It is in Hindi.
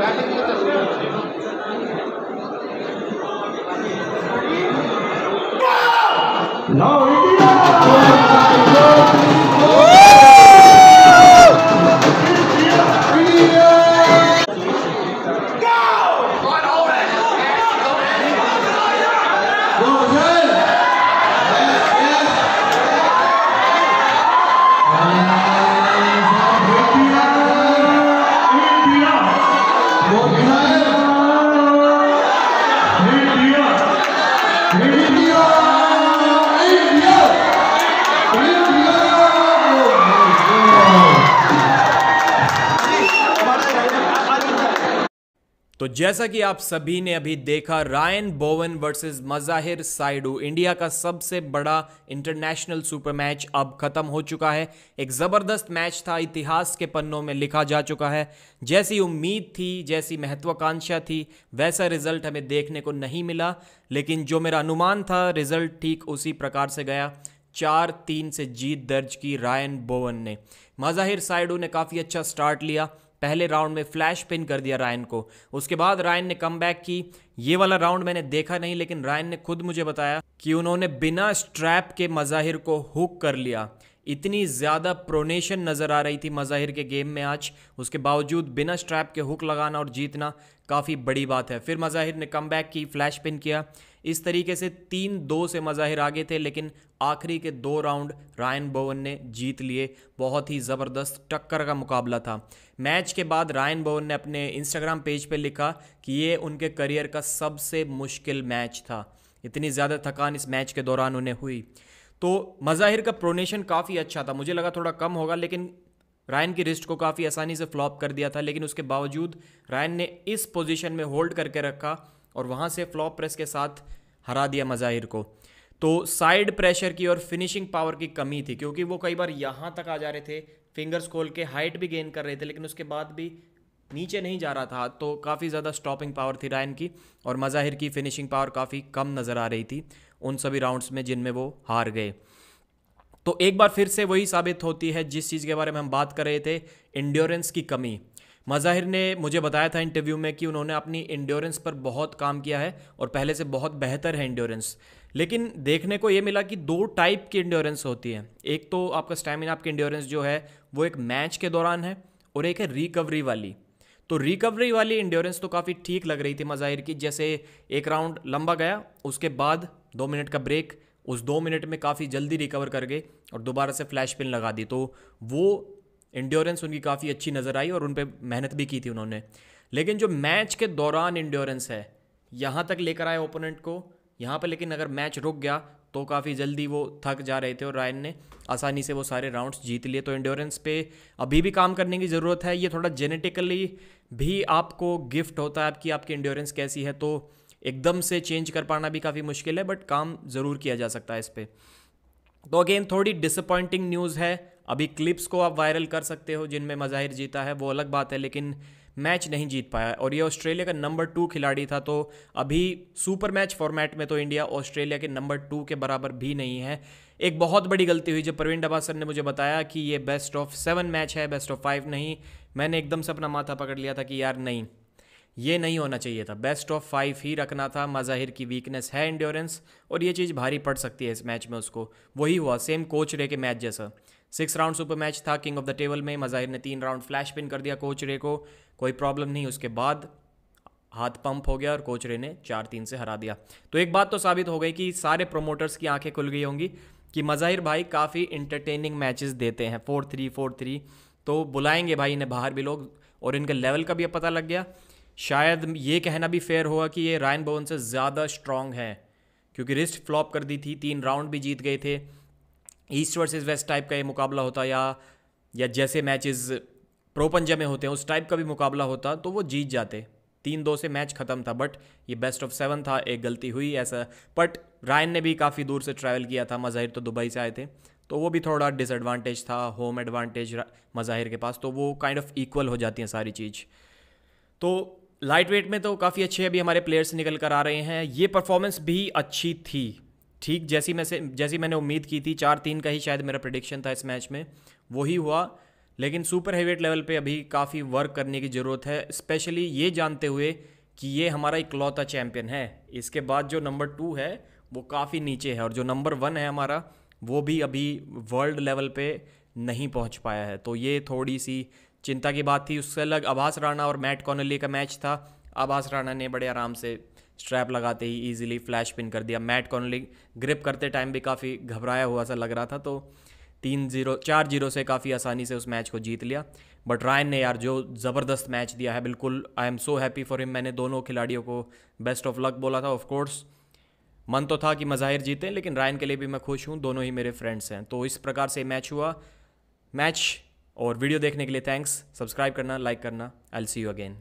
ಬ್ಯಾಟಿಂಗ್ तो जैसा कि आप सभी ने अभी देखा Ryan Bowen versus Mazahir Saidu India का सबसे बड़ा इंटरनेशनल सुपर मैच अब खत्म हो चुका है एक ज़बरदस्त मैच था इतिहास के पन्नों में लिखा जा चुका है जैसी उम्मीद थी जैसी महत्वाकांक्षा थी वैसा रिजल्ट हमें देखने को नहीं मिला लेकिन जो मेरा अनुमान था रिजल्ट ठीक उसी प्रकार से गया चार तीन से जीत दर्ज की रायन बोवन ने मजाहिर साइडू ने काफ़ी अच्छा स्टार्ट लिया पहले राउंड में फ्लैश पिन कर दिया रायन को उसके बाद रायन ने कम बैक की ये वाला राउंड मैंने देखा नहीं लेकिन रायन ने खुद मुझे बताया कि उन्होंने बिना स्ट्रैप के मज़ाहिर को हुक कर लिया इतनी ज़्यादा प्रोनेशन नज़र आ रही थी मज़ाहिर के गेम में आज उसके बावजूद बिना स्ट्रैप के हुक लगाना और जीतना काफ़ी बड़ी बात है फिर मज़ाहिर ने कम बैक की फ्लैश पिन किया इस तरीके से तीन दो से मज़ाहिर आगे थे लेकिन आखिरी के दो राउंड रायन बोवन ने जीत लिए बहुत ही ज़बरदस्त टक्कर का मुकाबला था मैच के बाद रायन बोवन ने अपने इंस्टाग्राम पेज पर पे लिखा कि ये उनके करियर का सबसे मुश्किल मैच था इतनी ज़्यादा थकान इस मैच के दौरान उन्हें हुई तो मज़ाहिर का प्रोनेशन काफ़ी अच्छा था मुझे लगा थोड़ा कम होगा लेकिन रायन की रिस्ट को काफ़ी आसानी से फ्लॉप कर दिया था लेकिन उसके बावजूद रायन ने इस पोजीशन में होल्ड करके रखा और वहाँ से फ्लॉप प्रेस के साथ हरा दिया मज़ाहिर को तो साइड प्रेशर की और फिनिशिंग पावर की कमी थी क्योंकि वो कई बार यहाँ तक आ जा रहे थे फिंगर्स खोल के हाइट भी गेन कर रहे थे लेकिन उसके बाद भी नीचे नहीं जा रहा था तो काफ़ी ज़्यादा स्टॉपिंग पावर थी रायन की और मज़ाहिर की फिनिशिंग पावर काफ़ी कम नज़र आ रही थी उन सभी राउंड्स में जिनमें वो हार गए तो एक बार फिर से वही साबित होती है जिस चीज़ के बारे में हम बात कर रहे थे इंड्योरेंस की कमी मज़ाहिर ने मुझे बताया था इंटरव्यू में कि उन्होंने अपनी इंड्योरेंस पर बहुत काम किया है और पहले से बहुत बेहतर है इंड्योरेंस लेकिन देखने को ये मिला कि दो टाइप की इंड्योरेंस होती है एक तो आपका स्टैमिना आपकी इंड्योरेंस जो है वो एक मैच के दौरान है और एक है रिकवरी वाली तो रिकवरी वाली इंड्योरेंस तो काफ़ी ठीक लग रही थी मज़ाहिर की जैसे एक राउंड लंबा गया उसके बाद दो मिनट का ब्रेक उस दो मिनट में काफ़ी जल्दी रिकवर कर गए और दोबारा से फ्लैश पिन लगा दी तो वो इंड्योरेंस उनकी काफ़ी अच्छी नज़र आई और उन पर मेहनत भी की थी उन्होंने लेकिन जो मैच के दौरान इंड्योरेंस है यहाँ तक लेकर आए ओपोनेंट को यहाँ पर लेकिन अगर मैच रुक गया तो काफ़ी जल्दी वो थक जा रहे थे और रायन ने आसानी से वो सारे राउंड्स जीत लिए तो इंड्योरेंस पे अभी भी काम करने की ज़रूरत है ये थोड़ा जेनेटिकली भी आपको गिफ्ट होता है आपकी आपकी इंड्योरेंस कैसी है तो एकदम से चेंज कर पाना भी काफ़ी मुश्किल है बट काम ज़रूर किया जा सकता है इस पर तो अगेन थोड़ी डिसअपॉइंटिंग न्यूज़ है अभी क्लिप्स को आप वायरल कर सकते हो जिनमें मज़ाहिर जीता है वो अलग बात है लेकिन मैच नहीं जीत पाया और ये ऑस्ट्रेलिया का नंबर टू खिलाड़ी था तो अभी सुपर मैच फॉर्मेट में तो इंडिया ऑस्ट्रेलिया के नंबर टू के बराबर भी नहीं है एक बहुत बड़ी गलती हुई जब प्रवीण डबासर ने मुझे बताया कि ये बेस्ट ऑफ सेवन मैच है बेस्ट ऑफ फाइव नहीं मैंने एकदम से अपना माथा पकड़ लिया था कि यार नहीं ये नहीं होना चाहिए था बेस्ट ऑफ फाइव ही रखना था मज़ाहिर की वीकनेस है इंड्योरेंस और ये चीज़ भारी पड़ सकती है इस मैच में उसको वही हुआ सेम कोच रे के मैच जैसा सिक्स राउंड सुपर मैच था किंग ऑफ द टेबल में मज़ाहिर ने तीन राउंड फ्लैश पिन कर दिया कोच रे को कोई प्रॉब्लम नहीं उसके बाद हाथ पंप हो गया और कोच रे ने चार तीन से हरा दिया तो एक बात तो साबित हो गई कि सारे प्रोमोटर्स की आंखें खुल गई होंगी कि मज़ाहिर भाई काफ़ी इंटरटेनिंग मैचेस देते हैं फोर थ्री फोर थ्री तो बुलाएंगे भाई इन्हें बाहर भी लोग और इनके लेवल का भी अब पता लग गया शायद ये कहना भी फेयर हुआ कि ये रायन बोवन से ज़्यादा स्ट्रांग है क्योंकि रिस्ट फ्लॉप कर दी थी तीन राउंड भी जीत गए थे ईस्ट वर्सेस वेस्ट टाइप का ये मुकाबला होता या या जैसे मैचेस प्रो में होते हैं उस टाइप का भी मुकाबला होता तो वो जीत जाते तीन दो से मैच ख़त्म था बट ये बेस्ट ऑफ सेवन था एक गलती हुई ऐसा बट रायन ने भी काफ़ी दूर से ट्रैवल किया था मज़ाहिर तो दुबई से आए थे तो वो भी थोड़ा डिसएडवांटेज था होम एडवांटेज मज़ाहिर के पास तो वो काइंड ऑफ इक्वल हो जाती हैं सारी चीज़ तो लाइट वेट में तो काफ़ी अच्छे अभी हमारे प्लेयर्स निकल कर आ रहे हैं ये परफॉर्मेंस भी अच्छी थी ठीक जैसी मैं से जैसी मैंने उम्मीद की थी चार तीन का ही शायद मेरा प्रडिक्शन था इस मैच में वही हुआ लेकिन सुपर हैवीवेट लेवल पे अभी काफ़ी वर्क करने की ज़रूरत है स्पेशली ये जानते हुए कि ये हमारा इकलौता चैम्पियन है इसके बाद जो नंबर टू है वो काफ़ी नीचे है और जो नंबर वन है हमारा वो भी अभी वर्ल्ड लेवल पे नहीं पहुंच पाया है तो ये थोड़ी सी चिंता की बात थी उससे अलग आभास राणा और मैट कॉनली का मैच था आभास राणा ने बड़े आराम से स्ट्रैप लगाते ही ईजिली फ्लैश पिन कर दिया मैट कॉनली ग्रिप करते टाइम भी काफ़ी घबराया हुआ सा लग रहा था तो तीन जीरो चार जीरो से काफ़ी आसानी से उस मैच को जीत लिया बट रायन ने यार जो ज़बरदस्त मैच दिया है बिल्कुल I am so happy for him मैंने दोनों खिलाड़ियों को बेस्ट ऑफ लक बोला था ऑफकोर्स मन तो था कि मज़ाहिर जीते लेकिन रायन के लिए भी मैं खुश हूँ दोनों ही मेरे फ्रेंड्स हैं तो इस प्रकार से मैच हुआ मैच और वीडियो देखने के लिए थैंक्स सब्सक्राइब करना लाइक करना आई सी यू अगेन